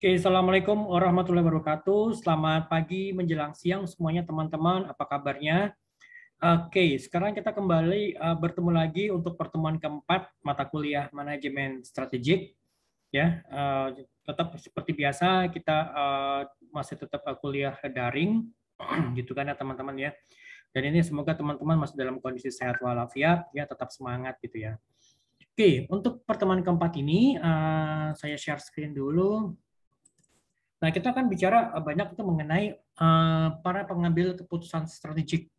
Oke, Assalamualaikum warahmatullahi wabarakatuh. Selamat pagi menjelang siang semuanya teman-teman. Apa kabarnya? Oke, sekarang kita kembali uh, bertemu lagi untuk pertemuan keempat mata kuliah manajemen strategik. Ya, uh, tetap seperti biasa kita uh, masih tetap kuliah daring, gitu kan ya teman-teman ya. Dan ini semoga teman-teman masih dalam kondisi sehat walafiat, ya tetap semangat gitu ya. Oke, untuk pertemuan keempat ini, uh, saya share screen dulu. Nah, kita akan bicara eh, banyak itu mengenai uh, para pengambil keputusan strategik.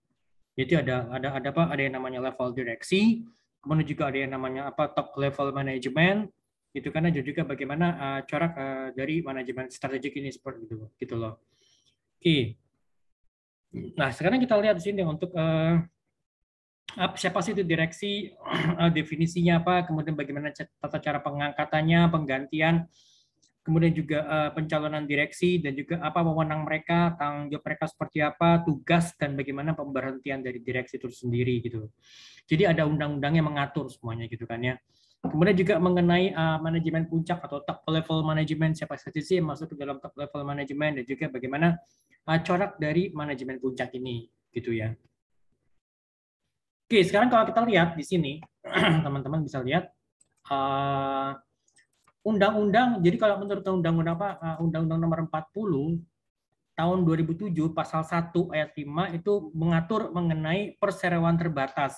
Jadi ada ada ada apa? Ada yang namanya level direksi, kemudian juga ada yang namanya apa top level management. itu karena juga bagaimana uh, cara uh, dari manajemen strategik ini seperti itu gitu loh oke nah sekarang kita lihat di sini untuk uh, siapa sih itu direksi, eh, definisinya apa, kemudian bagaimana tata cara pengangkatannya, penggantian, kemudian juga eh, pencalonan direksi dan juga apa wewenang mereka, tanggung jawab mereka seperti apa, tugas dan bagaimana pemberhentian dari direksi itu sendiri gitu. Jadi ada undang-undang yang mengatur semuanya gitu kan ya. Kemudian juga mengenai uh, manajemen puncak atau top level manajemen siapa saja sih yang masuk ke dalam top level manajemen dan juga bagaimana uh, corak dari manajemen puncak ini gitu ya. Oke, sekarang kalau kita lihat di sini, teman-teman bisa lihat undang eh, undang-undang. jadi kalau menurut undang-undang apa? undang eh, undang-undang nomor 40 tahun 2007 pasal 1 ayat 5 itu mengatur mengenai perseroan terbatas.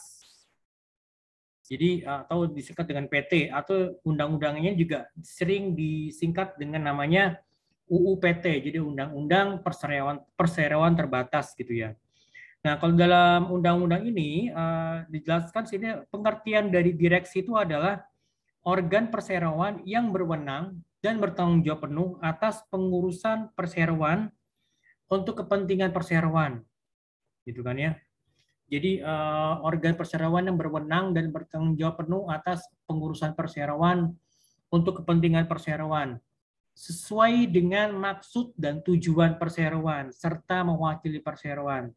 Jadi eh, atau disingkat dengan PT atau undang-undangnya juga sering disingkat dengan namanya UU PT. Jadi undang-undang perseroan perseroan terbatas gitu ya. Nah, kalau dalam undang-undang ini uh, dijelaskan sini pengertian dari direksi itu adalah organ perseroan yang berwenang dan bertanggung jawab penuh atas pengurusan perseroan untuk kepentingan perseroan. Gitu kan ya. Jadi uh, organ perseroan yang berwenang dan bertanggung jawab penuh atas pengurusan perseroan untuk kepentingan perseroan sesuai dengan maksud dan tujuan perseroan serta mewakili perseroan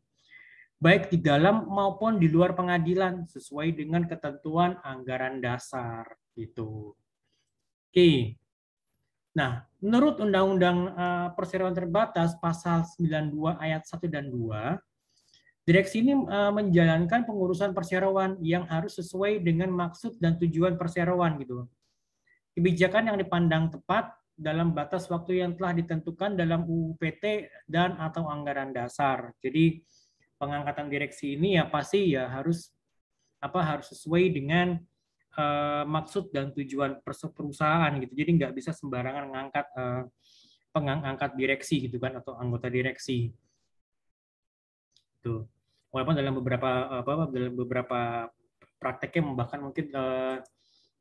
baik di dalam maupun di luar pengadilan sesuai dengan ketentuan anggaran dasar gitu. Oke. Nah, menurut Undang-Undang eh, Perseroan Terbatas pasal 92 ayat 1 dan 2, direksi ini eh, menjalankan pengurusan perseroan yang harus sesuai dengan maksud dan tujuan perseroan gitu. Kebijakan yang dipandang tepat dalam batas waktu yang telah ditentukan dalam upt dan atau anggaran dasar. Jadi pengangkatan direksi ini ya pasti ya harus apa harus sesuai dengan uh, maksud dan tujuan perusahaan gitu. Jadi nggak bisa sembarangan ngangkat uh, eh, pengangkat direksi gitu kan atau anggota direksi. itu Walaupun dalam beberapa apa dalam beberapa prakteknya bahkan mungkin uh,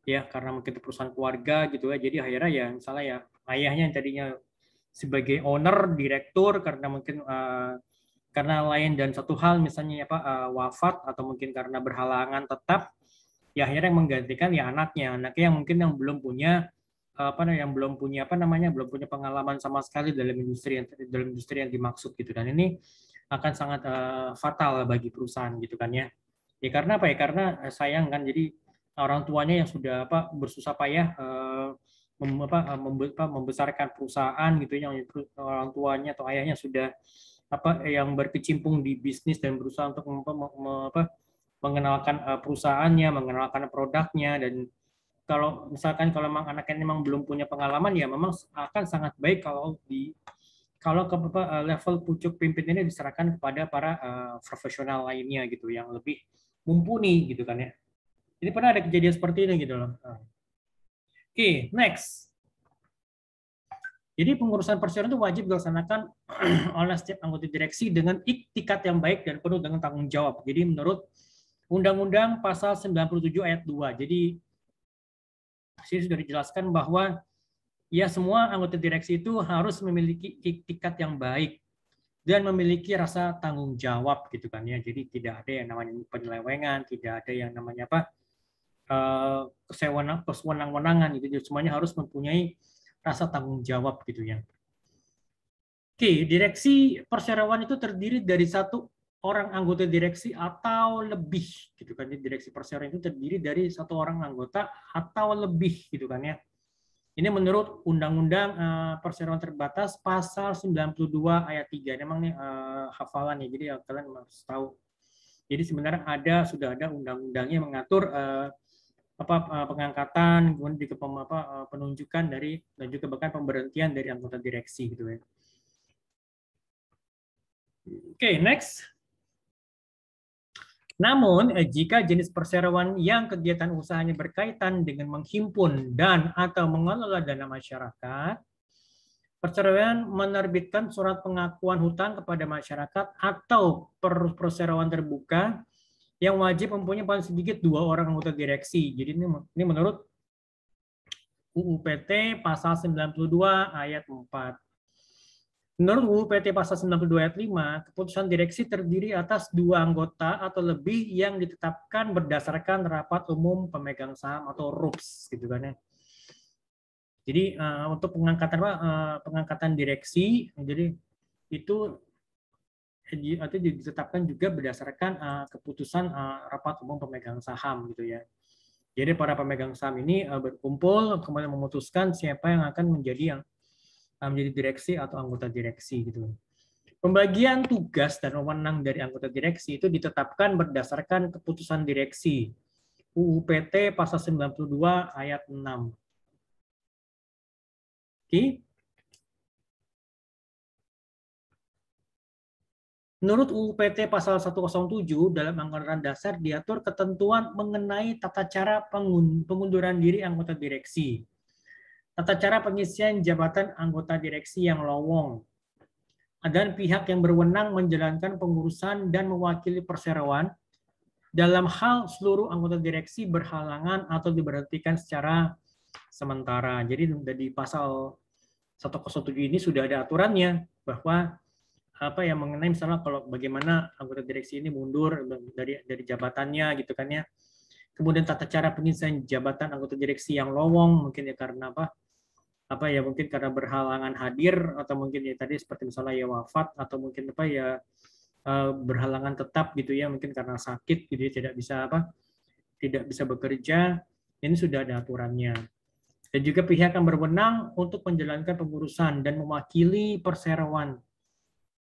ya karena mungkin perusahaan keluarga gitu ya. Jadi akhirnya ya misalnya ya ayahnya yang tadinya sebagai owner, direktur karena mungkin uh, karena lain dan satu hal misalnya apa uh, wafat atau mungkin karena berhalangan tetap ya akhirnya yang menggantikan ya anaknya anaknya yang mungkin yang belum punya eh, apa yang belum punya apa namanya belum punya pengalaman sama sekali dalam industri yang dalam industri yang dimaksud gitu dan ini akan sangat uh, fatal bagi perusahaan gitu kan ya ya karena apa ya karena sayang kan jadi orang tuanya yang sudah apa bersusah payah uh, mem, apa, membesarkan perusahaan gitu ya, yang orang tuanya atau ayahnya sudah apa eh, yang berkecimpung di bisnis dan berusaha untuk mem, mem, apa, mengenalkan uh, perusahaannya, mengenalkan produknya dan kalau misalkan kalau memang anaknya memang belum punya pengalaman ya memang akan sangat baik kalau di kalau ke apa eh, level pucuk pimpinannya diserahkan kepada para uh, profesional lainnya gitu yang lebih mumpuni gitu kan ya. Jadi pernah ada kejadian seperti ini gitu loh. Oke, okay, next. Jadi pengurusan perseroan itu wajib dilaksanakan oleh setiap anggota direksi dengan iktikat yang baik dan penuh dengan tanggung jawab. Jadi menurut Undang-Undang Pasal 97 Ayat 2. Jadi sini sudah dijelaskan bahwa ya semua anggota direksi itu harus memiliki iktikat yang baik dan memiliki rasa tanggung jawab gitu kan ya. Jadi tidak ada yang namanya penyelewengan, tidak ada yang namanya apa eh, kesewenang kesewenang-wenangan gitu. Jadi semuanya harus mempunyai rasa tanggung jawab gitu ya. Oke, direksi perseroan itu terdiri dari satu orang anggota direksi atau lebih gitu kan. Ya. Direksi perseroan itu terdiri dari satu orang anggota atau lebih gitu kan ya. Ini menurut Undang-Undang eh, Perseroan Terbatas Pasal 92 Ayat 3. Memang nih eh, hafalan ya, jadi kalian harus tahu. Jadi sebenarnya ada sudah ada undang-undangnya mengatur eh, apa eh, pengangkatan kemudian juga pem, apa, eh, penunjukan dari dan juga bahkan pemberhentian dari anggota direksi gitu ya. Oke, okay, next. Namun, eh, jika jenis perseroan yang kegiatan usahanya berkaitan dengan menghimpun dan atau mengelola dana masyarakat, perseroan menerbitkan surat pengakuan hutang kepada masyarakat atau perseroan terbuka yang wajib mempunyai paling sedikit dua orang anggota direksi. Jadi ini, ini menurut UUPT pasal 92 ayat 4. Menurut UUPT pasal 92 ayat 5, keputusan direksi terdiri atas dua anggota atau lebih yang ditetapkan berdasarkan rapat umum pemegang saham atau RUPS gitu kan ya. Jadi uh, untuk pengangkatan uh, pengangkatan direksi jadi itu atau ditetapkan juga berdasarkan uh, keputusan uh, rapat umum pemegang saham gitu ya. Jadi para pemegang saham ini uh, berkumpul kemudian memutuskan siapa yang akan menjadi yang uh, menjadi direksi atau anggota direksi gitu. Pembagian tugas dan wewenang dari anggota direksi itu ditetapkan berdasarkan keputusan direksi UU PT pasal 92 ayat 6. Oke. Okay. Menurut UU PT pasal 107 dalam anggaran dasar diatur ketentuan mengenai tata cara pengunduran diri anggota direksi. Tata cara pengisian jabatan anggota direksi yang lowong. dan pihak yang berwenang menjalankan pengurusan dan mewakili perseroan dalam hal seluruh anggota direksi berhalangan atau diberhentikan secara sementara. Jadi dari pasal 107 ini sudah ada aturannya bahwa apa yang mengenai misalnya kalau bagaimana anggota direksi ini mundur dari dari jabatannya gitu kan ya. Kemudian tata cara pengisian jabatan anggota direksi yang lowong mungkin ya karena apa? apa ya mungkin karena berhalangan hadir atau mungkin ya tadi seperti misalnya ya wafat atau mungkin apa ya eh, berhalangan tetap gitu ya mungkin karena sakit gitu ya tidak bisa apa tidak bisa bekerja ini sudah ada aturannya dan juga pihak yang berwenang untuk menjalankan pengurusan dan mewakili perseroan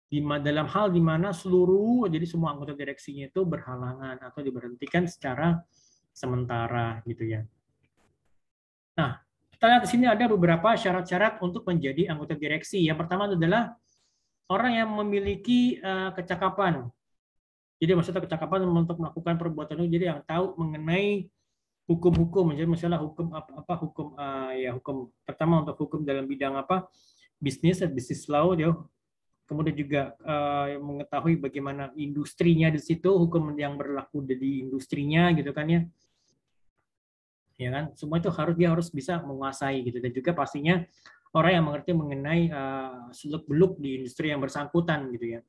di dalam hal di mana seluruh jadi semua anggota direksinya itu berhalangan atau diberhentikan secara sementara gitu ya. Nah, kita lihat di sini ada beberapa syarat-syarat untuk menjadi anggota direksi. Yang pertama adalah orang yang memiliki eh, kecakapan. Jadi maksudnya kecakapan untuk melakukan perbuatan itu jadi yang tahu mengenai hukum-hukum jadi masalah hukum apa, apa hukum uh, ya hukum pertama untuk hukum dalam bidang apa bisnis eh, bisnis law ya kemudian juga uh, mengetahui bagaimana industrinya di situ, hukum yang berlaku di industrinya gitu kan ya. Ya kan? Semua itu harus dia harus bisa menguasai gitu dan juga pastinya orang yang mengerti mengenai uh, seluk-beluk di industri yang bersangkutan gitu ya.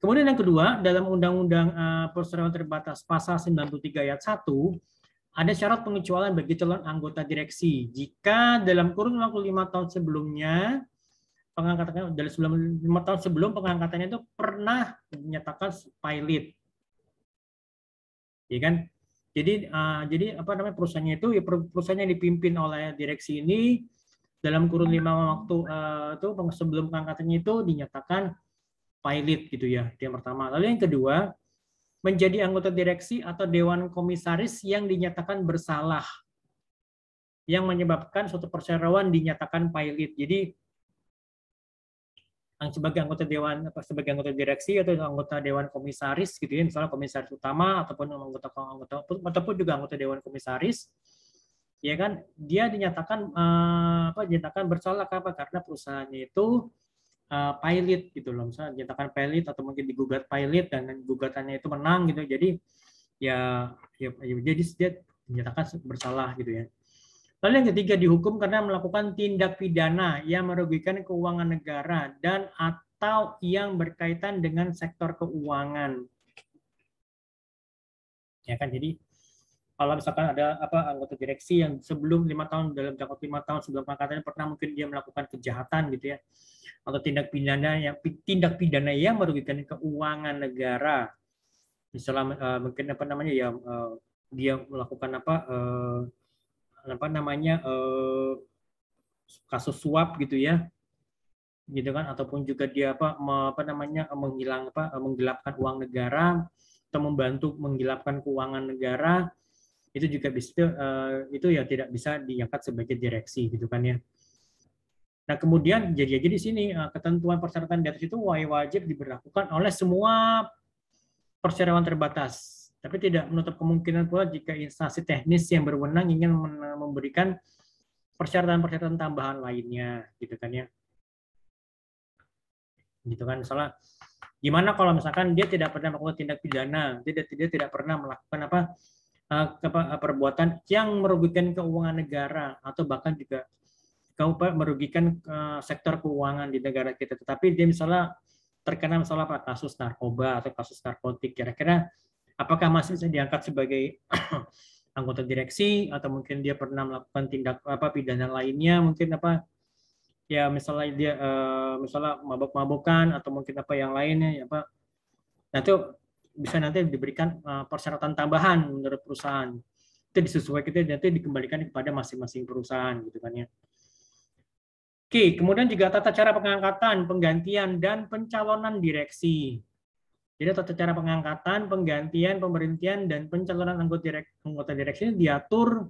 Kemudian yang kedua, dalam Undang-Undang uh, Perseroan Terbatas Pasal 93 ayat 1 ada syarat pengecualian bagi calon anggota direksi jika dalam kurun waktu lima tahun sebelumnya pengangkatannya dari lima tahun sebelum pengangkatannya itu pernah menyatakan pilot. Ya kan? Jadi uh, jadi apa namanya perusahaannya itu ya perusahaannya dipimpin oleh direksi ini dalam kurun lima waktu uh, itu sebelum pengangkatannya itu dinyatakan pilot gitu ya yang pertama. Lalu yang kedua menjadi anggota direksi atau dewan komisaris yang dinyatakan bersalah yang menyebabkan suatu perseroan dinyatakan pilot. Jadi sebagai anggota dewan apa sebagai anggota direksi atau anggota dewan komisaris gitu ya misalnya komisaris utama ataupun anggota anggota ataupun juga anggota dewan komisaris ya kan dia dinyatakan uh, apa dinyatakan bersalah apa karena perusahaannya itu uh, pilot gitu loh misalnya dinyatakan pilot atau mungkin digugat pilot dan gugatannya itu menang gitu jadi ya ya, ya jadi dia dinyatakan bersalah gitu ya Lalu yang ketiga dihukum karena melakukan tindak pidana yang merugikan keuangan negara dan atau yang berkaitan dengan sektor keuangan. Ya kan jadi kalau misalkan ada apa anggota direksi yang sebelum lima tahun dalam jangka lima tahun sebelum pengangkatannya pernah mungkin dia melakukan kejahatan gitu ya atau tindak pidana yang tindak pidana yang merugikan keuangan negara misalnya eh, mungkin apa namanya ya eh, dia melakukan apa eh, apa namanya eh, kasus suap gitu ya gitu kan ataupun juga dia apa apa namanya menghilang apa menggelapkan uang negara atau membantu menggelapkan keuangan negara itu juga bisa eh, itu ya tidak bisa diangkat sebagai direksi gitu kan ya nah kemudian jadi jadi di sini eh, ketentuan persyaratan di atas itu wajib diberlakukan oleh semua perseroan terbatas tapi tidak menutup kemungkinan pula jika instansi teknis yang berwenang ingin memberikan persyaratan-persyaratan tambahan lainnya, gitu kan ya. Gitu kan, misalnya gimana kalau misalkan dia tidak pernah melakukan tindak pidana, dia, dia tidak pernah melakukan apa eh, eh, perbuatan yang merugikan keuangan negara atau bahkan juga merugikan eh, sektor keuangan di negara kita. Tetapi dia misalnya terkena misalnya apa kasus narkoba atau kasus narkotik, kira-kira apakah masih bisa diangkat sebagai anggota direksi atau mungkin dia pernah melakukan tindak apa pidana lainnya mungkin apa ya misalnya dia uh, misalnya mabok-mabokan atau mungkin apa yang lainnya ya Pak nah itu bisa nanti diberikan uh, persyaratan tambahan menurut perusahaan itu disesuaikan itu nanti dikembalikan kepada masing-masing perusahaan gitu kan ya Oke, kemudian juga tata cara pengangkatan, penggantian, dan pencalonan direksi. Jadi tata cara pengangkatan, penggantian, pemberhentian, dan pencalonan anggota, direk, anggota direksi ini diatur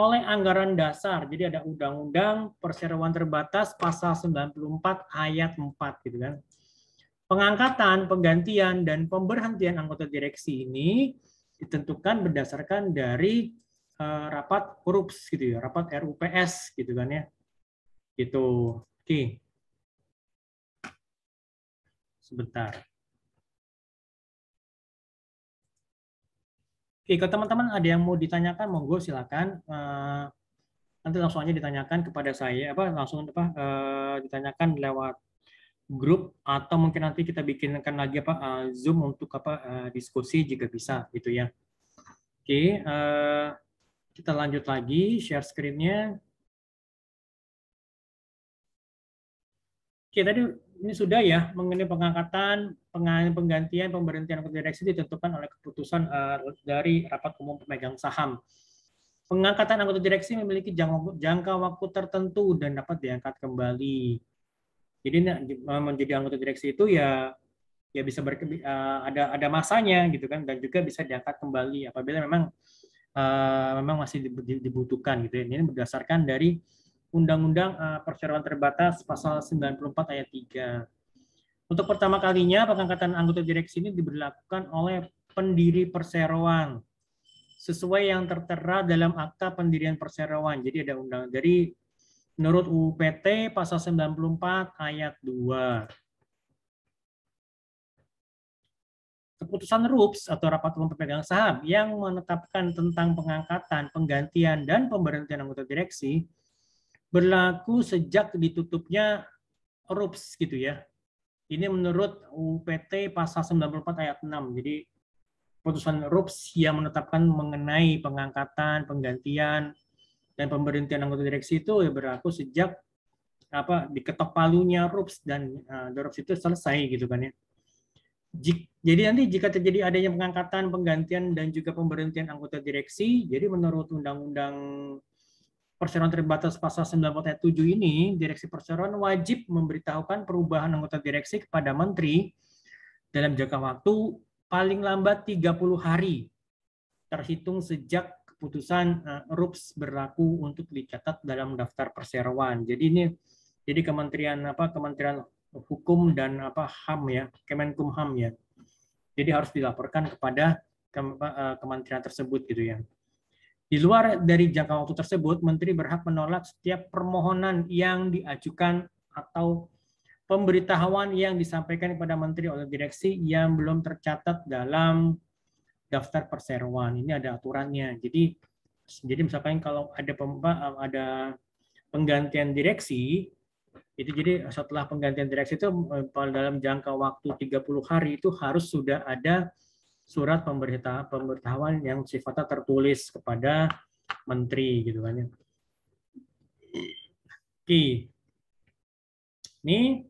oleh anggaran dasar. Jadi ada undang-undang perseroan terbatas pasal 94 ayat 4 gitu kan. Pengangkatan, penggantian, dan pemberhentian anggota direksi ini ditentukan berdasarkan dari eh, rapat korups gitu ya, rapat RUPS gitu kan ya. Gitu. Oke. Sebentar. Oke, kalau teman-teman ada yang mau ditanyakan, monggo silakan. Eh, nanti langsung aja ditanyakan kepada saya, apa langsung apa eh, ditanyakan lewat grup atau mungkin nanti kita bikinkan lagi apa eh, zoom untuk apa diskusi jika bisa gitu ya. Oke, kita lanjut lagi share screen Oke, tadi ini sudah ya mengenai pengangkatan, penggantian, pemberhentian anggota direksi ditentukan oleh keputusan eh, dari rapat umum pemegang saham. Pengangkatan anggota direksi memiliki jangka, waktu tertentu dan dapat diangkat kembali. Jadi nah, eh, menjadi anggota direksi itu ya ya bisa ber, eh, ada ada masanya gitu kan dan juga bisa diangkat kembali apabila memang memang masih dibutuhkan gitu ya. Ini berdasarkan dari Undang-Undang eh, Perseroan Terbatas Pasal 94 Ayat 3. Untuk pertama kalinya, pengangkatan anggota direksi ini diberlakukan oleh pendiri perseroan sesuai yang tertera dalam akta pendirian perseroan. Jadi ada undang dari menurut UPT pasal 94 ayat 2. keputusan RUPS atau rapat umum pemegang saham yang menetapkan tentang pengangkatan, penggantian dan pemberhentian anggota direksi berlaku sejak ditutupnya RUPS gitu ya. Ini menurut UPT pasal 94 ayat 6. Jadi putusan RUPS yang menetapkan mengenai pengangkatan, penggantian dan pemberhentian anggota direksi itu ya berlaku sejak apa diketok palunya RUPS dan uh, eh, RUPS itu selesai gitu kan ya. Jadi nanti jika terjadi adanya pengangkatan, penggantian dan juga pemberhentian anggota direksi, jadi menurut Undang-Undang perseroan terbatas pasal 90 ayat 7 ini, direksi perseroan wajib memberitahukan perubahan anggota direksi kepada menteri dalam jangka waktu paling lambat 30 hari terhitung sejak keputusan eh, RUPS berlaku untuk dicatat dalam daftar perseroan. Jadi ini jadi Kementerian apa Kementerian Hukum dan apa HAM ya, Kemenkumham ya. Jadi harus dilaporkan kepada ke, eh, Kementerian tersebut gitu ya. Di luar dari jangka waktu tersebut, Menteri berhak menolak setiap permohonan yang diajukan atau pemberitahuan yang disampaikan kepada Menteri oleh Direksi yang belum tercatat dalam daftar perseroan. Ini ada aturannya. Jadi, jadi misalkan kalau ada pemba, ada penggantian direksi, itu jadi setelah penggantian direksi itu eh, dalam jangka waktu 30 hari itu harus sudah ada surat pemberitahuan yang sifatnya tertulis kepada menteri gitu kan ya. Oke. Ini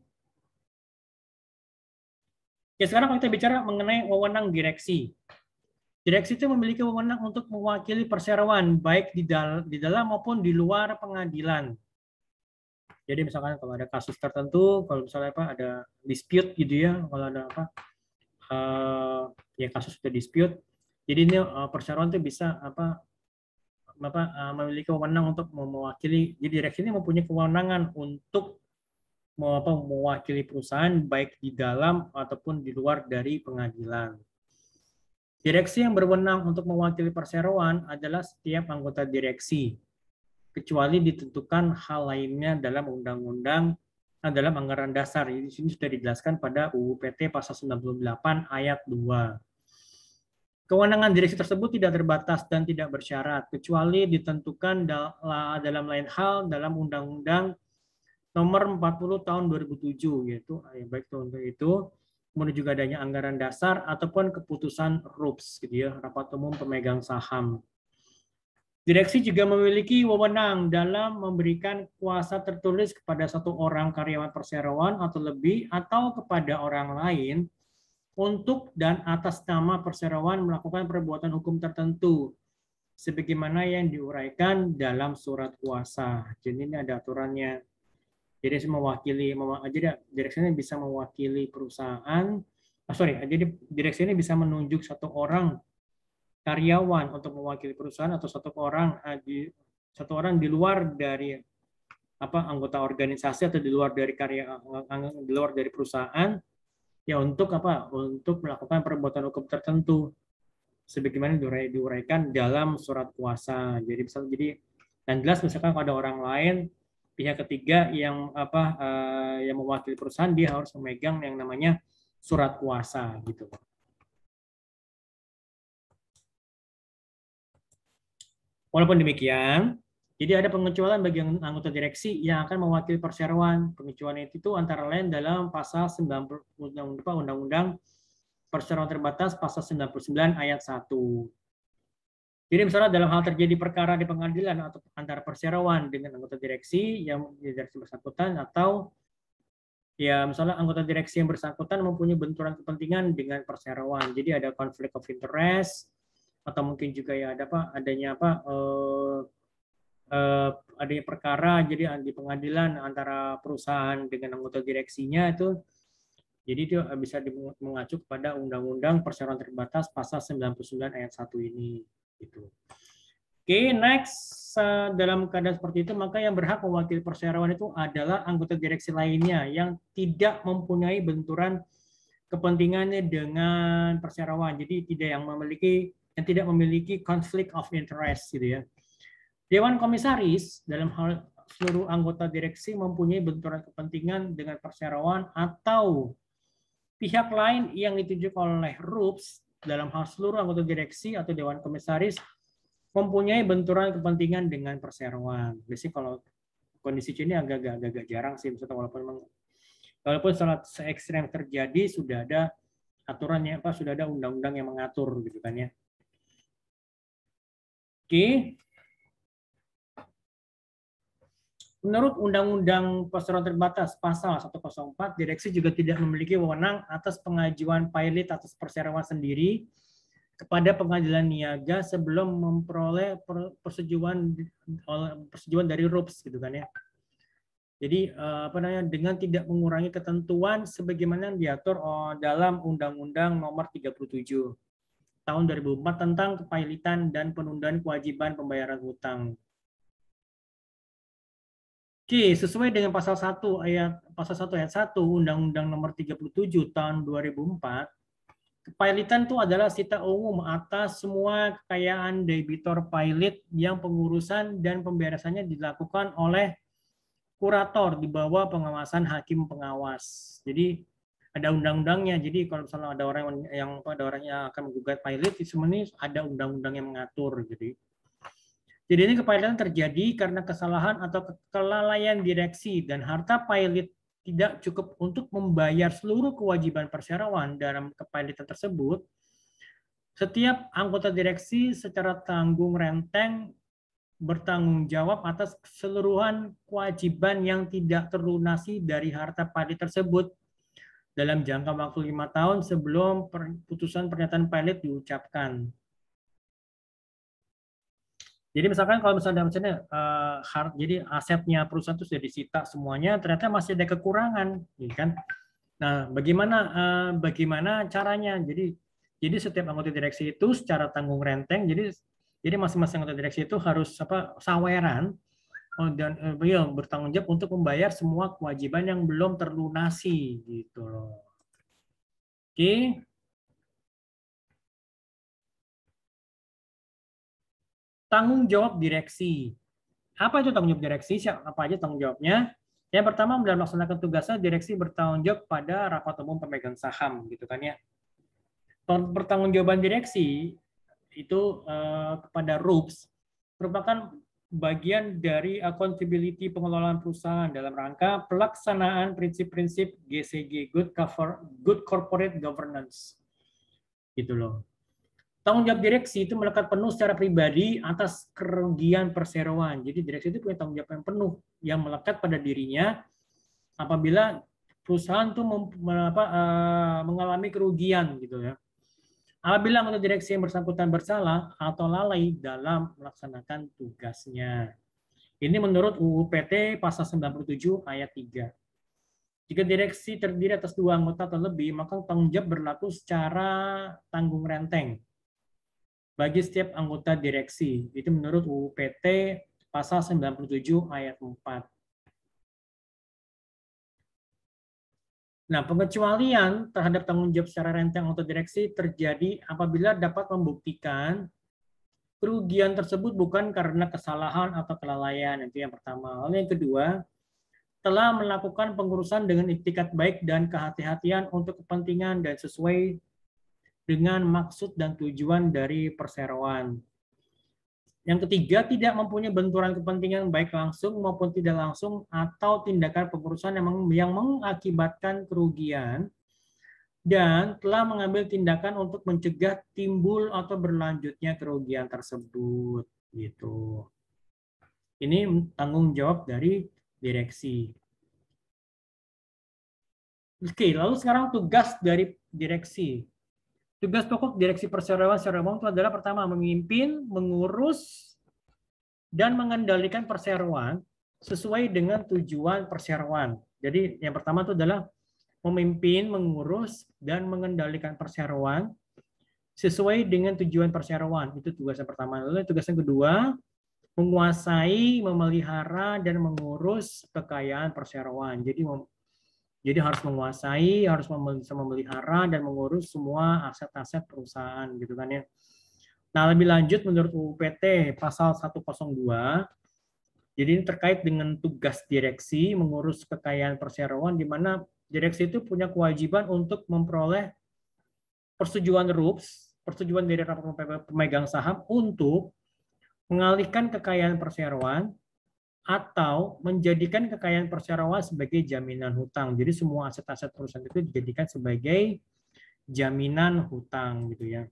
Ya sekarang kalau kita bicara mengenai wewenang direksi. Direksi itu memiliki wewenang untuk mewakili perseroan baik di, dal di dalam maupun di luar pengadilan. Jadi misalkan kalau ada kasus tertentu, kalau misalnya apa ada dispute gitu ya, kalau ada apa uh, ya kasus itu dispute. Jadi ini eh, perseroan itu bisa apa apa eh, memiliki kewenangan untuk mewakili. Jadi direksi ini mempunyai kewenangan untuk apa, mewakili perusahaan baik di dalam ataupun di luar dari pengadilan. Direksi yang berwenang untuk mewakili perseroan adalah setiap anggota direksi, kecuali ditentukan hal lainnya dalam undang-undang eh, dalam anggaran dasar. ini sudah dijelaskan pada UU PT pasal 98 ayat 2. Kewenangan direksi tersebut tidak terbatas dan tidak bersyarat, kecuali ditentukan dalam lain hal dalam Undang-Undang nomor 40 tahun 2007, yaitu ah, ya, baik itu untuk itu, kemudian juga adanya anggaran dasar ataupun keputusan RUPS, gitu ya, rapat umum pemegang saham. Direksi juga memiliki wewenang dalam memberikan kuasa tertulis kepada satu orang karyawan perseroan atau lebih atau kepada orang lain untuk dan atas nama perseroan melakukan perbuatan hukum tertentu sebagaimana yang diuraikan dalam surat kuasa. Jadi ini ada aturannya. Jadi mewakili jadi direksi ini bisa mewakili perusahaan ah, sorry, jadi direksi ini bisa menunjuk satu orang karyawan untuk mewakili perusahaan atau satu orang ah, satu orang di luar dari apa anggota organisasi atau di luar dari karya ah, di luar dari perusahaan ya untuk apa untuk melakukan perbuatan hukum tertentu sebagaimana diurai, diuraikan dalam surat kuasa jadi bisa jadi dan jelas misalkan kalau ada orang lain pihak ketiga yang apa uh, yang mewakili perusahaan dia harus memegang yang namanya surat kuasa gitu walaupun demikian jadi ada pengecualian bagi anggota direksi yang akan mewakili perseroan. Pengecualian itu antara lain dalam pasal 90 Undang-Undang Perseroan Terbatas pasal 99 ayat 1. Jadi misalnya dalam hal terjadi perkara di pengadilan atau antara perseroan dengan anggota direksi yang direksi bersangkutan atau ya misalnya anggota direksi yang bersangkutan mempunyai benturan kepentingan dengan perseroan. Jadi ada konflik of interest atau mungkin juga ya ada apa adanya apa eh, uh, adanya perkara jadi di pengadilan antara perusahaan dengan anggota direksinya itu jadi itu eh, bisa mengacu kepada Undang-Undang Perseroan Terbatas Pasal 99 Ayat 1 ini. Gitu. Oke, okay, next. Eh, dalam keadaan seperti itu, maka yang berhak mewakili perseroan itu adalah anggota direksi lainnya yang tidak mempunyai benturan kepentingannya dengan perseroan. Jadi tidak yang memiliki yang tidak memiliki conflict of interest gitu ya. Dewan komisaris dalam hal seluruh anggota direksi mempunyai benturan kepentingan dengan perseroan atau pihak lain yang ditunjuk oleh RUPS dalam hal seluruh anggota direksi atau dewan komisaris mempunyai benturan kepentingan dengan perseroan. Biasanya kalau kondisi ini agak-agak jarang sih, misalnya walaupun memang walaupun salah se ekstrem terjadi sudah ada aturannya apa sudah ada undang-undang yang mengatur gitu kan ya. Oke, Menurut Undang-Undang Perseroan Terbatas Pasal 104, direksi juga tidak memiliki wewenang atas pengajuan pilot atas perseroan sendiri kepada pengadilan niaga sebelum memperoleh persetujuan persetujuan dari RUPS gitu kan ya. Jadi eh, apa namanya dengan tidak mengurangi ketentuan sebagaimana yang diatur oh, dalam Undang-Undang Nomor 37 tahun 2004 tentang kepailitan dan penundaan kewajiban pembayaran hutang Oke, sesuai dengan pasal 1 ayat pasal 1 ayat 1 Undang-Undang Nomor 37 tahun 2004, kepailitan itu adalah sita umum atas semua kekayaan debitor pailit yang pengurusan dan pemberesannya dilakukan oleh kurator di bawah pengawasan hakim pengawas. Jadi ada undang-undangnya. Jadi kalau misalnya ada orang yang ada orang yang akan menggugat pailit, sebenarnya ada undang-undang yang mengatur. Jadi jadi ini kepadatan terjadi karena kesalahan atau kelalaian direksi dan harta pilot tidak cukup untuk membayar seluruh kewajiban perseroan dalam kepailitan tersebut. Setiap anggota direksi secara tanggung renteng bertanggung jawab atas keseluruhan kewajiban yang tidak terlunasi dari harta pilot tersebut dalam jangka waktu lima tahun sebelum putusan pernyataan pilot diucapkan. Jadi misalkan kalau misalnya misalnya uh, eh, hard, jadi asetnya perusahaan itu sudah disita semuanya, ternyata masih ada kekurangan, gitu kan? Nah, bagaimana uh, bagaimana caranya? Jadi jadi setiap anggota direksi itu secara tanggung renteng, jadi jadi masing-masing anggota direksi itu harus apa saweran oh, dan uh, ya, bertanggung jawab untuk membayar semua kewajiban yang belum terlunasi gitu loh. Oke. Okay. tanggung jawab direksi. Apa itu tanggung jawab direksi? Apa aja tanggung jawabnya? Yang pertama dalam melaksanakan tugasnya direksi bertanggung jawab pada rapat umum pemegang saham gitu kan ya. Pertanggungjawaban direksi itu eh, kepada RUPS merupakan bagian dari accountability pengelolaan perusahaan dalam rangka pelaksanaan prinsip-prinsip GCG Good, Good Corporate Governance. Gitu loh. Tanggung jawab direksi itu melekat penuh secara pribadi atas kerugian perseroan. Jadi direksi itu punya tanggung jawab yang penuh yang melekat pada dirinya apabila perusahaan itu apa, uh, mengalami kerugian gitu ya. Apabila anggota direksi yang bersangkutan bersalah atau lalai dalam melaksanakan tugasnya. Ini menurut UU PT pasal 97 ayat 3. Jika direksi terdiri atas dua anggota atau lebih, maka tanggung jawab berlaku secara tanggung renteng bagi setiap anggota direksi. Itu menurut UU PT pasal 97 ayat 4. Nah, pengecualian terhadap tanggung jawab secara rentang atau direksi terjadi apabila dapat membuktikan kerugian tersebut bukan karena kesalahan atau kelalaian. Itu yang pertama. Lalu yang kedua, telah melakukan pengurusan dengan iktikat baik dan kehati-hatian untuk kepentingan dan sesuai dengan maksud dan tujuan dari perseroan. Yang ketiga, tidak mempunyai benturan kepentingan baik langsung maupun tidak langsung atau tindakan pengurusan yang, meng yang mengakibatkan kerugian dan telah mengambil tindakan untuk mencegah timbul atau berlanjutnya kerugian tersebut. Gitu. Ini tanggung jawab dari direksi. Oke, lalu sekarang tugas dari direksi. Tugas pokok direksi perseroan umum itu adalah pertama memimpin, mengurus, dan mengendalikan perseroan sesuai dengan tujuan perseroan. Jadi yang pertama itu adalah memimpin, mengurus, dan mengendalikan perseroan sesuai dengan tujuan perseroan. Itu tugas yang pertama. Lalu tugas yang kedua, menguasai, memelihara, dan mengurus kekayaan perseroan. Jadi jadi harus menguasai, harus bisa memelihara dan mengurus semua aset-aset perusahaan gitu kan ya. Nah, lebih lanjut menurut UPT pasal 102 jadi ini terkait dengan tugas direksi mengurus kekayaan perseroan di mana direksi itu punya kewajiban untuk memperoleh persetujuan RUPS, persetujuan dari pemegang saham untuk mengalihkan kekayaan perseroan atau menjadikan kekayaan perseroan sebagai jaminan hutang. Jadi semua aset-aset perusahaan itu dijadikan sebagai jaminan hutang gitu ya.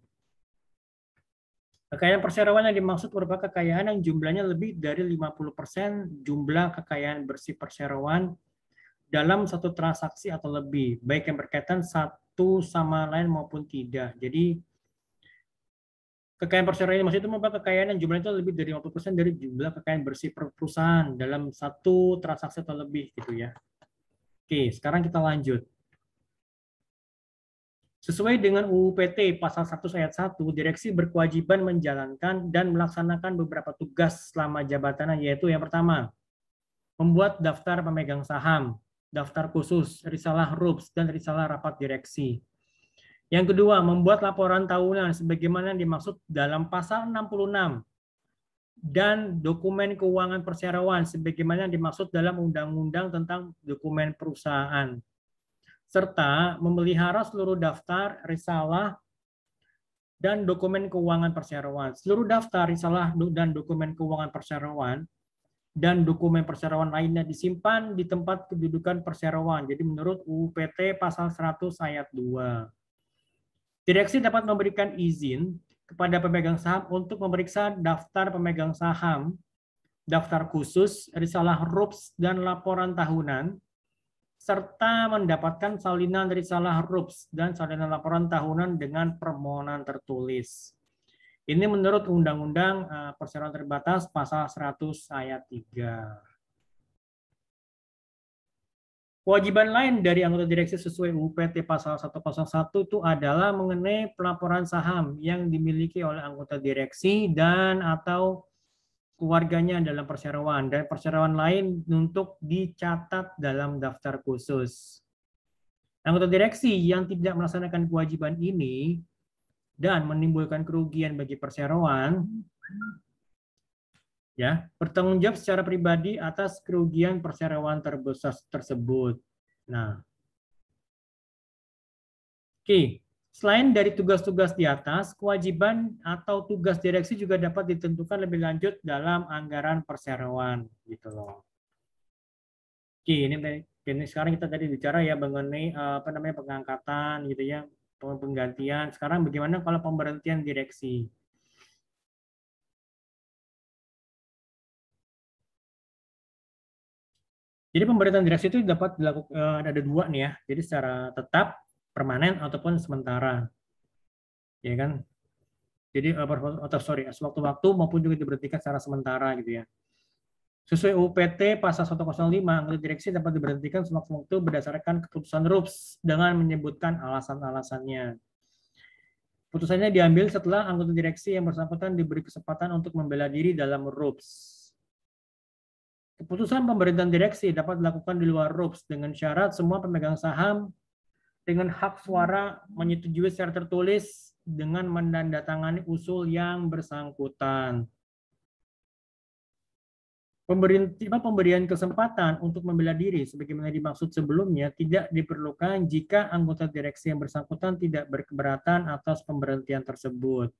Kekayaan perseroan yang dimaksud merupakan kekayaan yang jumlahnya lebih dari 50% jumlah kekayaan bersih perseroan dalam satu transaksi atau lebih, baik yang berkaitan satu sama lain maupun tidak. Jadi kekayaan perseroan ini maksudnya itu merupakan kekayaan yang jumlahnya itu lebih dari 50% dari jumlah kekayaan bersih perusahaan dalam satu transaksi atau lebih gitu ya. Oke, sekarang kita lanjut. Sesuai dengan UU PT pasal 1 ayat 1, direksi berkewajiban menjalankan dan melaksanakan beberapa tugas selama jabatannya yaitu yang pertama, membuat daftar pemegang saham, daftar khusus, risalah RUPS dan risalah rapat direksi yang kedua, membuat laporan tahunan sebagaimana dimaksud dalam pasal 66 dan dokumen keuangan perseroan sebagaimana dimaksud dalam undang-undang tentang dokumen perusahaan serta memelihara seluruh daftar, risalah, dan dokumen keuangan perseroan. Seluruh daftar, risalah, dan dokumen keuangan perseroan dan dokumen perseroan lainnya disimpan di tempat kedudukan perseroan. Jadi menurut UPT pasal 100 ayat 2. Direksi dapat memberikan izin kepada pemegang saham untuk memeriksa daftar pemegang saham, daftar khusus, risalah RUPS, dan laporan tahunan, serta mendapatkan salinan risalah RUPS dan salinan laporan tahunan dengan permohonan tertulis. Ini menurut Undang-Undang eh, Perseroan Terbatas Pasal 100 Ayat 3. Kewajiban lain dari anggota direksi sesuai UPT Pasal 101 itu adalah mengenai pelaporan saham yang dimiliki oleh anggota direksi dan atau keluarganya dalam perseroan dan perseroan lain untuk dicatat dalam daftar khusus. Anggota direksi yang tidak melaksanakan kewajiban ini dan menimbulkan kerugian bagi perseroan ya bertanggung jawab secara pribadi atas kerugian perseroan terbesar tersebut. Nah, oke. Selain dari tugas-tugas di atas, kewajiban atau tugas direksi juga dapat ditentukan lebih lanjut dalam anggaran perseroan, gitu loh. Oke, ini, ini sekarang kita tadi bicara ya mengenai eh, apa namanya pengangkatan gitu ya, penggantian. Sekarang bagaimana kalau pemberhentian direksi? Jadi pemberitaan direksi itu dapat dilakukan eh, ada dua nih ya. Jadi secara tetap, permanen ataupun sementara. Ya kan? Jadi eh, atau sorry, sewaktu-waktu maupun juga diberhentikan secara sementara gitu ya. Sesuai UPT pasal 105, anggota direksi dapat diberhentikan sewaktu-waktu berdasarkan keputusan RUPS dengan menyebutkan alasan-alasannya. Putusannya diambil setelah anggota direksi yang bersangkutan diberi kesempatan untuk membela diri dalam RUPS. Keputusan pemberhentian direksi dapat dilakukan di luar RUPS dengan syarat semua pemegang saham dengan hak suara menyetujui secara tertulis dengan menandatangani usul yang bersangkutan. Pemberian kesempatan untuk membela diri sebagaimana dimaksud sebelumnya tidak diperlukan jika anggota direksi yang bersangkutan tidak berkeberatan atas pemberhentian tersebut.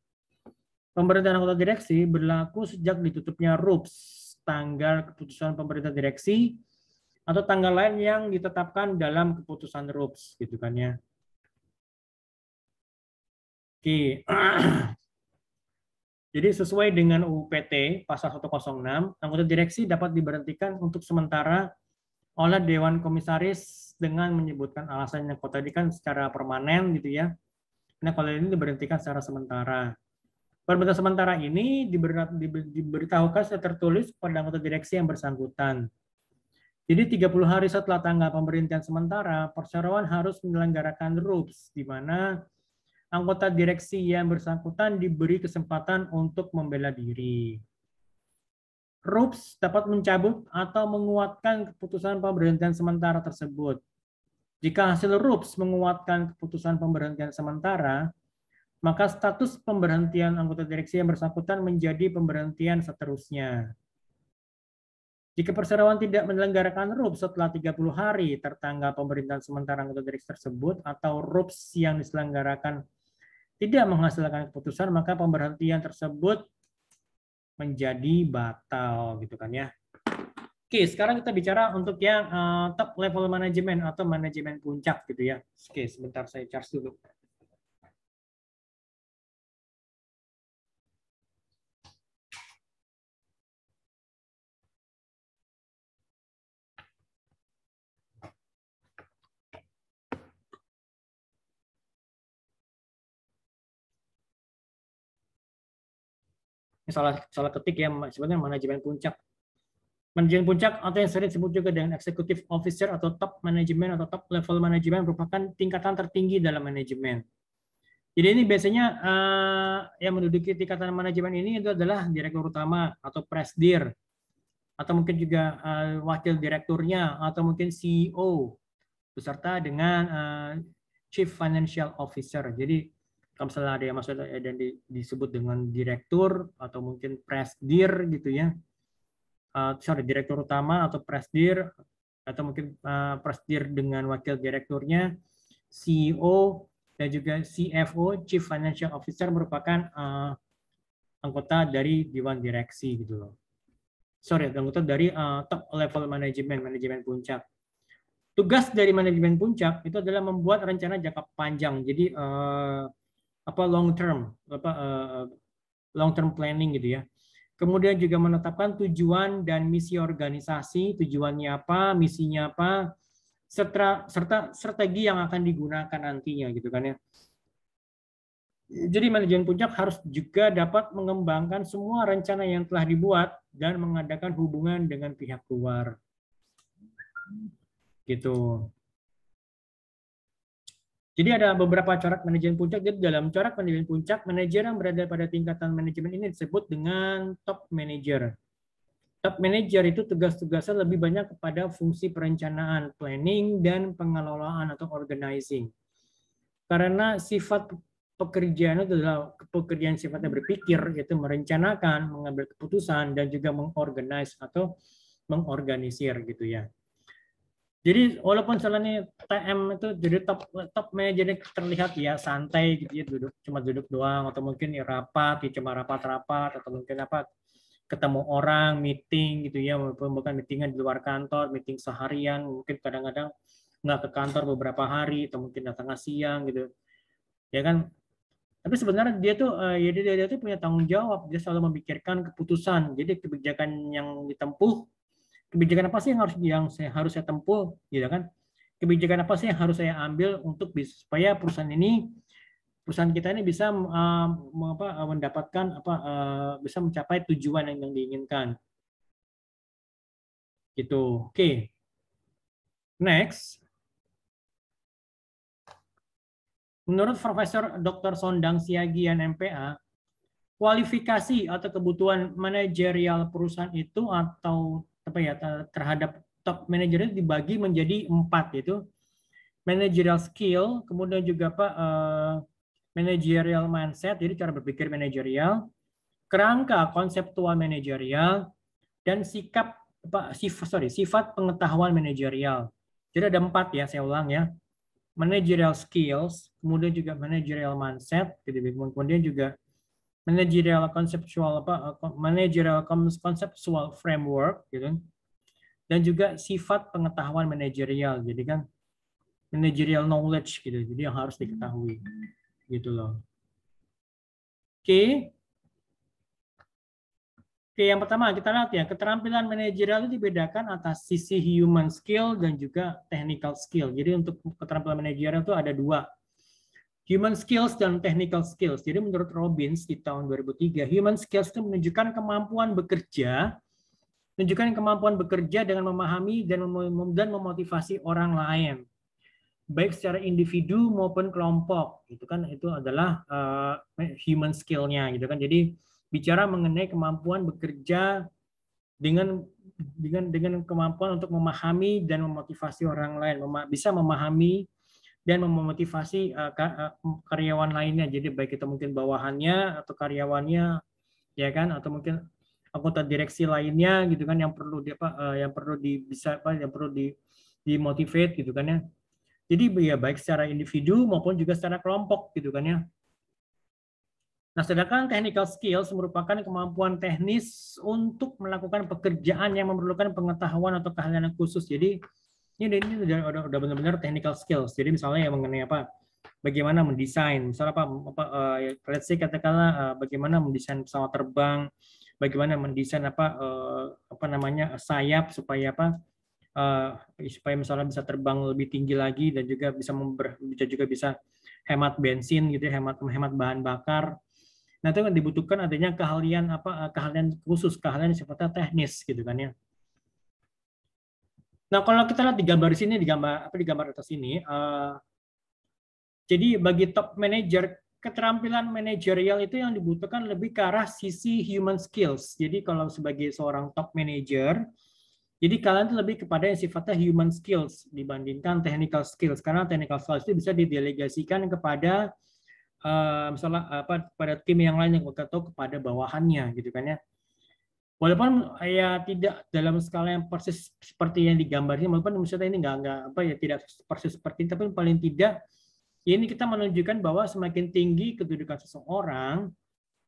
Pemberhentian anggota direksi berlaku sejak ditutupnya RUPS tanggal keputusan pemerintah direksi atau tanggal lain yang ditetapkan dalam keputusan RUPS gitu kan ya. Oke. Jadi sesuai dengan UPT pasal 106, anggota direksi dapat diberhentikan untuk sementara oleh dewan komisaris dengan menyebutkan alasan yang kota tadi kan secara permanen gitu ya. Nah, kalau ini diberhentikan secara sementara. Pemberhentian sementara ini diberitahukan secara tertulis kepada anggota direksi yang bersangkutan. Jadi 30 hari setelah tanggal pemberhentian sementara, perseroan harus menyelenggarakan RUPS, di mana anggota direksi yang bersangkutan diberi kesempatan untuk membela diri. RUPS dapat mencabut atau menguatkan keputusan pemberhentian sementara tersebut. Jika hasil RUPS menguatkan keputusan pemberhentian sementara, maka status pemberhentian anggota direksi yang bersangkutan menjadi pemberhentian seterusnya. Jika perseroan tidak menyelenggarakan RUPS setelah 30 hari tertanggal pemerintahan sementara anggota direksi tersebut atau RUPS yang diselenggarakan tidak menghasilkan keputusan, maka pemberhentian tersebut menjadi batal gitu kan ya. Oke, sekarang kita bicara untuk yang uh, top level manajemen atau manajemen puncak gitu ya. Oke, sebentar saya charge dulu. salah salah ketik ya sebenarnya manajemen puncak. Manajemen puncak atau yang sering disebut juga dengan executive officer atau top manajemen atau top level manajemen merupakan tingkatan tertinggi dalam manajemen. Jadi ini biasanya uh, yang menduduki tingkatan manajemen ini itu adalah direktur utama atau presdir atau mungkin juga uh, wakil direkturnya atau mungkin CEO beserta dengan uh, chief financial officer. Jadi kalau misalnya ada yang masuk eh, dan di, disebut dengan direktur atau mungkin presdir gitu ya uh, sorry direktur utama atau presdir atau mungkin uh, presdir dengan wakil direkturnya CEO dan juga CFO Chief Financial Officer merupakan uh, anggota dari dewan direksi gitu loh sorry anggota dari uh, top level manajemen manajemen puncak tugas dari manajemen puncak itu adalah membuat rencana jangka panjang jadi eh, apa long term apa uh, long term planning gitu ya. Kemudian juga menetapkan tujuan dan misi organisasi, tujuannya apa, misinya apa, serta serta strategi yang akan digunakan nantinya gitu kan ya. Jadi manajemen puncak harus juga dapat mengembangkan semua rencana yang telah dibuat dan mengadakan hubungan dengan pihak luar. Gitu. Jadi ada beberapa corak manajemen puncak. Jadi dalam corak manajemen puncak, manajer yang berada pada tingkatan manajemen ini disebut dengan top manager. Top manager itu tugas-tugasnya lebih banyak kepada fungsi perencanaan, planning, dan pengelolaan atau organizing. Karena sifat pekerjaan itu adalah pekerjaan sifatnya berpikir, yaitu merencanakan, mengambil keputusan, dan juga mengorganize atau mengorganisir gitu ya jadi walaupun soalnya TM itu jadi top top manajernya terlihat ya santai gitu ya duduk cuma duduk doang atau mungkin ya rapat ya cuma rapat-rapat atau mungkin apa ketemu orang, meeting gitu ya, maupun bukan meetingan di luar kantor, meeting seharian, mungkin kadang-kadang nggak ke kantor beberapa hari atau mungkin datangnya siang gitu, ya kan. Tapi sebenarnya dia tuh, eh, ya dia, dia, dia tuh punya tanggung jawab, dia selalu memikirkan keputusan. Jadi kebijakan yang ditempuh kebijakan apa sih yang harus yang saya harus saya tempuh gitu kan kebijakan apa sih yang harus saya ambil untuk bisa, supaya perusahaan ini perusahaan kita ini bisa uh, apa, ah, mendapatkan apa uh, bisa mencapai tujuan yang, yang diinginkan gitu oke okay. next menurut Profesor Dr. Sondang Siagian MPA kualifikasi atau kebutuhan manajerial perusahaan itu atau apa ya terhadap top manager itu dibagi menjadi empat yaitu managerial skill, kemudian juga apa uh, managerial mindset, jadi cara berpikir manajerial, kerangka konseptual manajerial, dan sikap apa sifat sorry sifat pengetahuan manajerial. Jadi ada empat ya saya ulang ya, managerial skills, kemudian juga managerial mindset, kemudian juga managerial conceptual apa eh, managerial conceptual framework gitu kan. dan juga sifat pengetahuan manajerial jadi kan managerial knowledge gitu jadi yang harus diketahui gitu loh oke okay. Oke, yang pertama kita lihat ya, keterampilan manajerial itu dibedakan atas sisi human skill dan juga technical skill. Jadi untuk keterampilan manajerial itu ada dua Human skills dan technical skills. Jadi menurut Robbins di tahun 2003, human skills itu menunjukkan kemampuan bekerja, menunjukkan kemampuan bekerja dengan memahami dan memotivasi orang lain, baik secara individu maupun kelompok. Itu kan itu adalah uh, human skillnya, gitu kan. Jadi bicara mengenai kemampuan bekerja dengan dengan dengan kemampuan untuk memahami dan memotivasi orang lain, bisa memahami dan memotivasi eh, eh, karyawan lainnya. Jadi baik itu mungkin bawahannya atau karyawannya ya kan atau mungkin anggota direksi lainnya gitu kan yang perlu dia apa eh, yang perlu di bisa apa yang perlu di dimotivate gitu kan ya. Jadi ya baik secara individu maupun juga secara kelompok gitu kan ya. Nah, sedangkan technical skills merupakan kemampuan teknis untuk melakukan pekerjaan yang memerlukan pengetahuan atau keahlian khusus. Jadi ini iya, ini udah udah, udah benar-benar technical skills jadi misalnya yang mengenai apa bagaimana mendesain misalnya apa, apa uh, let's say katakanlah uh, bagaimana mendesain pesawat terbang bagaimana mendesain apa uh, apa namanya sayap supaya apa uh, supaya misalnya bisa terbang lebih tinggi lagi dan juga bisa member, bisa juga bisa hemat bensin gitu ya, hemat hemat bahan bakar nah itu kan dibutuhkan adanya keahlian apa keahlian khusus keahlian sifatnya teknis gitu kan ya Nah, kalau kita lihat di gambar di sini, di gambar apa di gambar atas ini, uh, jadi bagi top manager keterampilan manajerial itu yang dibutuhkan lebih ke arah sisi human skills. Jadi kalau sebagai seorang top manager, jadi kalian itu lebih kepada yang sifatnya human skills dibandingkan technical skills karena technical skills itu bisa didelegasikan kepada uh, misalnya apa pada tim yang lain yang atau kepada bawahannya gitu kan ya walaupun ya tidak dalam skala yang persis seperti yang digambarnya, walaupun misalnya ini nggak nggak apa ya tidak persis seperti itu, tapi paling tidak ya ini kita menunjukkan bahwa semakin tinggi kedudukan seseorang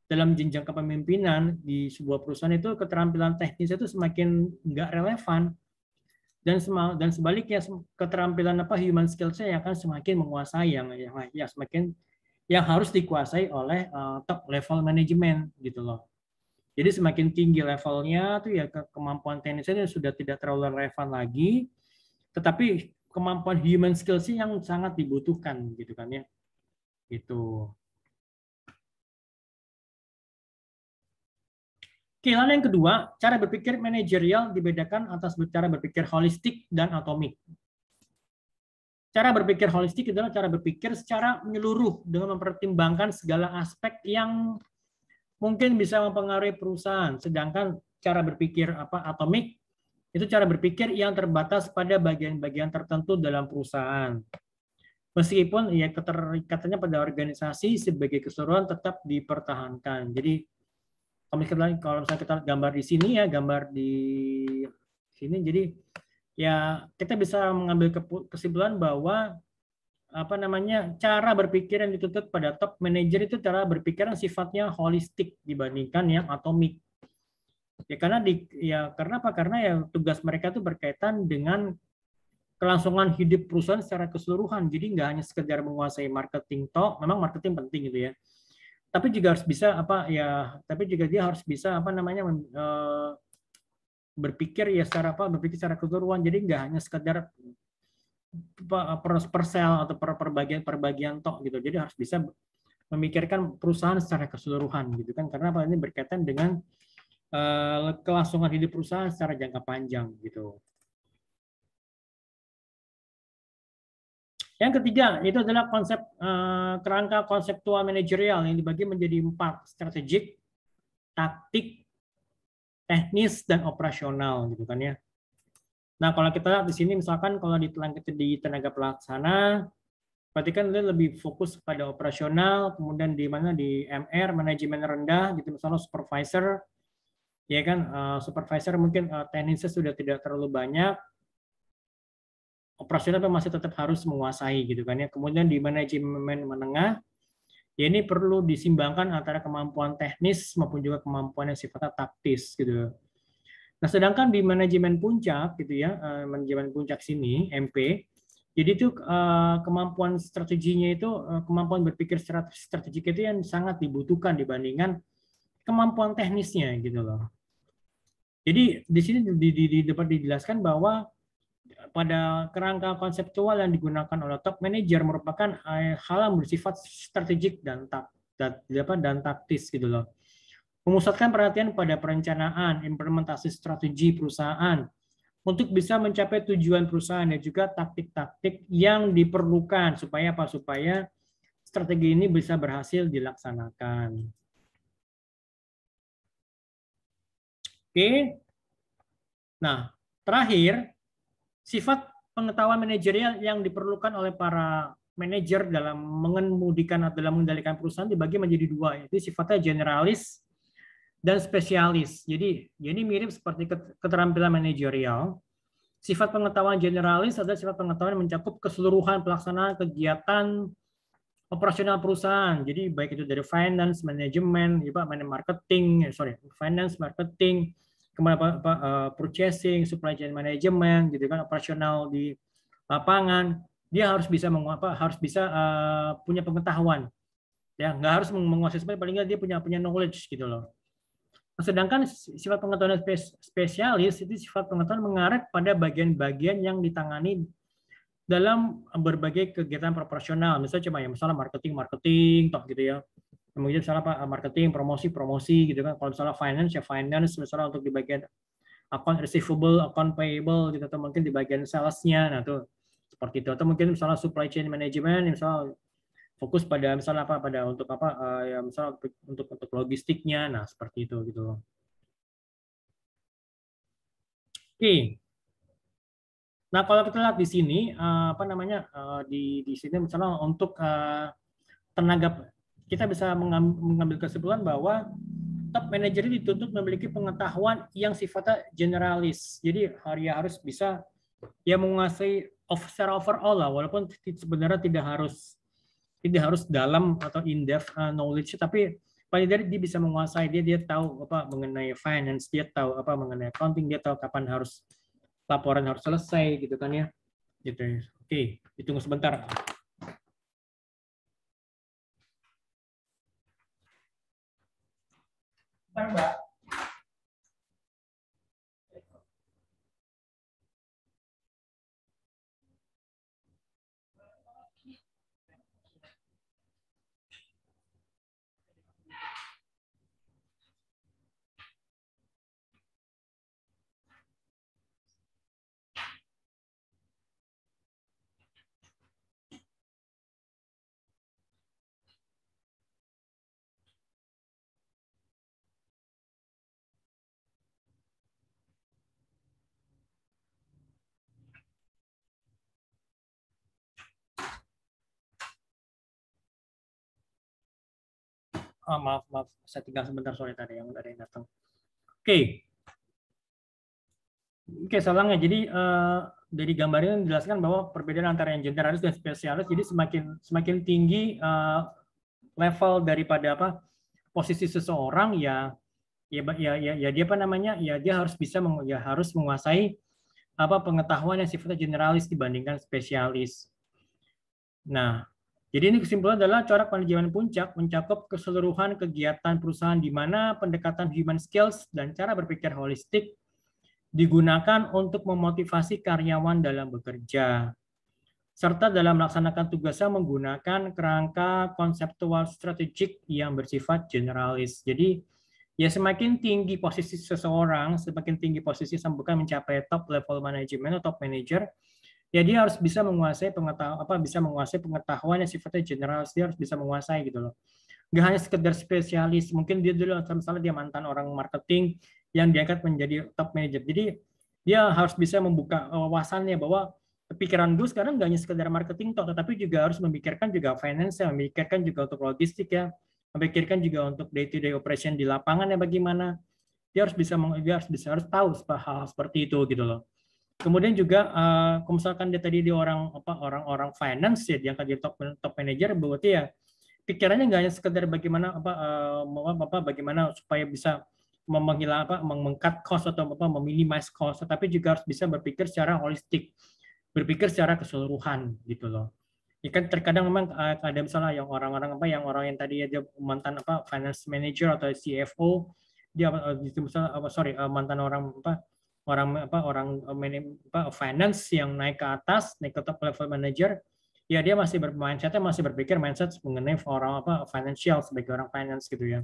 dalam jenjang kepemimpinan di sebuah perusahaan itu keterampilan teknis itu semakin nggak relevan dan dan sebaliknya keterampilan apa human skillsnya yang akan semakin menguasai yang yang, ya, semakin yang harus dikuasai oleh uh, top level manajemen gitu loh jadi semakin tinggi levelnya tuh ya kemampuan teknisnya sudah tidak terlalu relevan lagi, tetapi kemampuan human skills yang sangat dibutuhkan gitu kan ya. Gitu. Oke, yang kedua, cara berpikir manajerial dibedakan atas cara berpikir holistik dan atomik. Cara berpikir holistik adalah cara berpikir secara menyeluruh dengan mempertimbangkan segala aspek yang mungkin bisa mempengaruhi perusahaan. Sedangkan cara berpikir apa atomik itu cara berpikir yang terbatas pada bagian-bagian tertentu dalam perusahaan. Meskipun ya keterikatannya pada organisasi sebagai keseluruhan tetap dipertahankan. Jadi kalau misalnya, kalau misalnya kita gambar di sini ya, gambar di sini, jadi ya kita bisa mengambil kesimpulan bahwa apa namanya cara berpikir yang dituntut pada top manager itu cara berpikir yang sifatnya holistik dibandingkan yang atomik ya karena di ya karena apa karena ya tugas mereka itu berkaitan dengan kelangsungan hidup perusahaan secara keseluruhan jadi nggak hanya sekedar menguasai marketing toh memang marketing penting gitu ya tapi juga harus bisa apa ya tapi juga dia harus bisa apa namanya eh, berpikir ya secara apa berpikir secara keseluruhan jadi nggak hanya sekedar per, per sel atau per perbagian-perbagian tok gitu. Jadi harus bisa memikirkan perusahaan secara keseluruhan gitu kan karena apa ini berkaitan dengan uh, kelangsungan hidup perusahaan secara jangka panjang gitu. Yang ketiga itu adalah konsep uh, kerangka konseptual manajerial yang dibagi menjadi empat strategik, taktik, teknis dan operasional gitu kan ya. Nah, kalau kita lihat di sini, misalkan kalau di tenaga, di tenaga pelaksana, berarti kan dia lebih fokus pada operasional, kemudian di mana di MR, manajemen rendah, gitu misalnya supervisor, ya kan, eh, supervisor mungkin eh, teknisnya sudah tidak terlalu banyak, operasional masih tetap harus menguasai gitu kan ya. Kemudian di manajemen menengah, ya ini perlu disimbangkan antara kemampuan teknis maupun juga kemampuan yang sifatnya taktis gitu Nah, sedangkan di manajemen puncak gitu ya, eh, manajemen puncak sini MP, jadi itu eh, kemampuan strateginya itu eh, kemampuan berpikir strategik itu yang sangat dibutuhkan dibandingkan kemampuan teknisnya gitu loh. Jadi di sini di, di, di dapat dijelaskan bahwa pada kerangka konseptual yang digunakan oleh top manager merupakan hal yang bersifat strategik dan tak dan, dan taktis gitu loh Memusatkan perhatian pada perencanaan, implementasi strategi perusahaan, untuk bisa mencapai tujuan perusahaan dan juga taktik-taktik yang diperlukan supaya apa supaya strategi ini bisa berhasil dilaksanakan. Oke. Nah, terakhir sifat pengetahuan manajerial yang diperlukan oleh para manajer dalam mengemudikan atau dalam mengendalikan perusahaan dibagi menjadi dua yaitu sifatnya generalis dan spesialis. Jadi ya ini mirip seperti keterampilan manajerial. Sifat pengetahuan generalis adalah sifat pengetahuan yang mencakup keseluruhan pelaksanaan kegiatan operasional perusahaan. Jadi baik itu dari finance, manajemen, juga ya marketing, ya, sorry, finance, marketing, kemudian apa, apa, uh, purchasing, supply chain management, gitu kan, operasional di lapangan. Dia harus bisa apa, harus bisa uh, punya pengetahuan. Ya, nggak harus menguasai paling nggak dia punya punya knowledge gitu loh Sedangkan sifat pengetahuan spesialis itu sifat pengetahuan mengarah pada bagian-bagian yang ditangani dalam berbagai kegiatan proporsional. Misalnya cuma ya misalnya marketing, marketing, toh gitu ya. Kemudian misalnya apa ah, marketing, promosi, promosi gitu kan. Kalau misalnya finance ya finance misalnya untuk di bagian account receivable, account payable gitu atau mungkin di bagian salesnya. Nah, tuh seperti itu atau mungkin misalnya supply chain management misalnya fokus pada misalnya apa pada untuk apa uh, ya misalnya untuk, untuk untuk logistiknya nah seperti itu gitu loh oke okay. nah kalau kita lihat di sini uh, apa namanya uh, di di sini misalnya untuk uh, tenaga kita bisa mengambil kesimpulan bahwa top manager dituntut memiliki pengetahuan yang sifatnya generalis jadi dia harus bisa ya menguasai secara overall lah walaupun sebenarnya tidak harus tidak harus dalam atau in depth uh, knowledge tapi paling dari dia bisa menguasai dia dia tahu apa mengenai finance dia tahu apa mengenai accounting dia tahu kapan harus laporan harus selesai gitu kan ya gitu oke ditunggu sebentar Terima kasih. oh, maaf maaf saya tinggal sebentar sore tadi yang ada yang datang. Oke. Okay. Oke, okay, salahnya. Jadi uh, dari ini menjelaskan bahwa perbedaan antara yang generalis dan spesialis. Jadi semakin semakin tinggi uh, level daripada apa posisi seseorang ya ya ya ya, ya dia apa namanya ya dia harus bisa meng, ya harus menguasai apa pengetahuan yang sifatnya generalis dibandingkan spesialis. Nah, jadi ini kesimpulan adalah corak manajemen puncak mencakup keseluruhan kegiatan perusahaan di mana pendekatan human skills dan cara berpikir holistik digunakan untuk memotivasi karyawan dalam bekerja serta dalam melaksanakan tugasnya menggunakan kerangka konseptual strategik yang bersifat generalis. Jadi ya semakin tinggi posisi seseorang, semakin tinggi posisi sampai mencapai top level manajemen atau top manager, ya dia harus bisa menguasai pengetahuan apa bisa menguasai pengetahuan yang sifatnya general dia harus bisa menguasai gitu loh nggak hanya sekedar spesialis mungkin dia dulu misalnya dia mantan orang marketing yang diangkat menjadi top manager jadi dia harus bisa membuka eh, wawasannya bahwa pikiran gue sekarang nggak hanya sekedar marketing toh, tetapi juga harus memikirkan juga finance, memikirkan juga untuk logistik ya, memikirkan juga untuk day to day operation di lapangan ya bagaimana. Dia harus bisa dia harus bisa harus tahu hal, hal seperti itu gitu loh. Kemudian juga uh, misalkan dia tadi di orang apa orang-orang finance ya diangkat jadi top top manager berarti ya pikirannya nggak hanya sekedar bagaimana apa uh, apa bagaimana supaya bisa menghilang apa mengkat cost atau apa meminimize cost tapi juga harus bisa berpikir secara holistik berpikir secara keseluruhan gitu loh ya kan terkadang memang eh, ada misalnya yang orang-orang apa yang orang yang tadi ya, dia mantan apa finance manager atau CFO dia misalnya apa sorry mantan orang apa orang apa orang eh, apa, finance yang naik ke atas naik ke top level manager ya dia masih bermindsetnya masih berpikir mindset mengenai orang apa financial sebagai orang finance gitu ya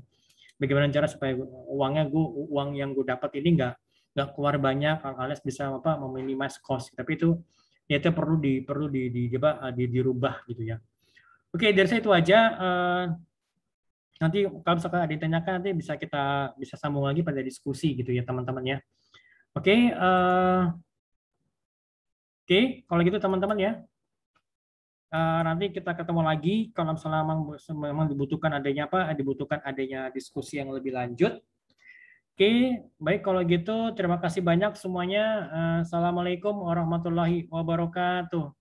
bagaimana cara supaya uangnya gua uang yang gue dapat ini nggak nggak keluar banyak alias bisa apa meminimize cost tapi itu ya itu perlu di perlu di di, di, di dirubah gitu ya oke dari saya itu aja uh, nanti kalau misalkan ada yang ditanyakan nanti bisa kita bisa sambung lagi pada diskusi gitu ya teman-teman ya Oke, okay, uh, eh, oke, okay, kalau gitu teman-teman ya, uh, nanti kita ketemu lagi kalau misalnya memang, memang dibutuhkan adanya apa, eh, dibutuhkan adanya diskusi yang lebih lanjut. Oke, okay, baik kalau gitu terima kasih banyak semuanya. Uh, Assalamualaikum warahmatullahi wabarakatuh.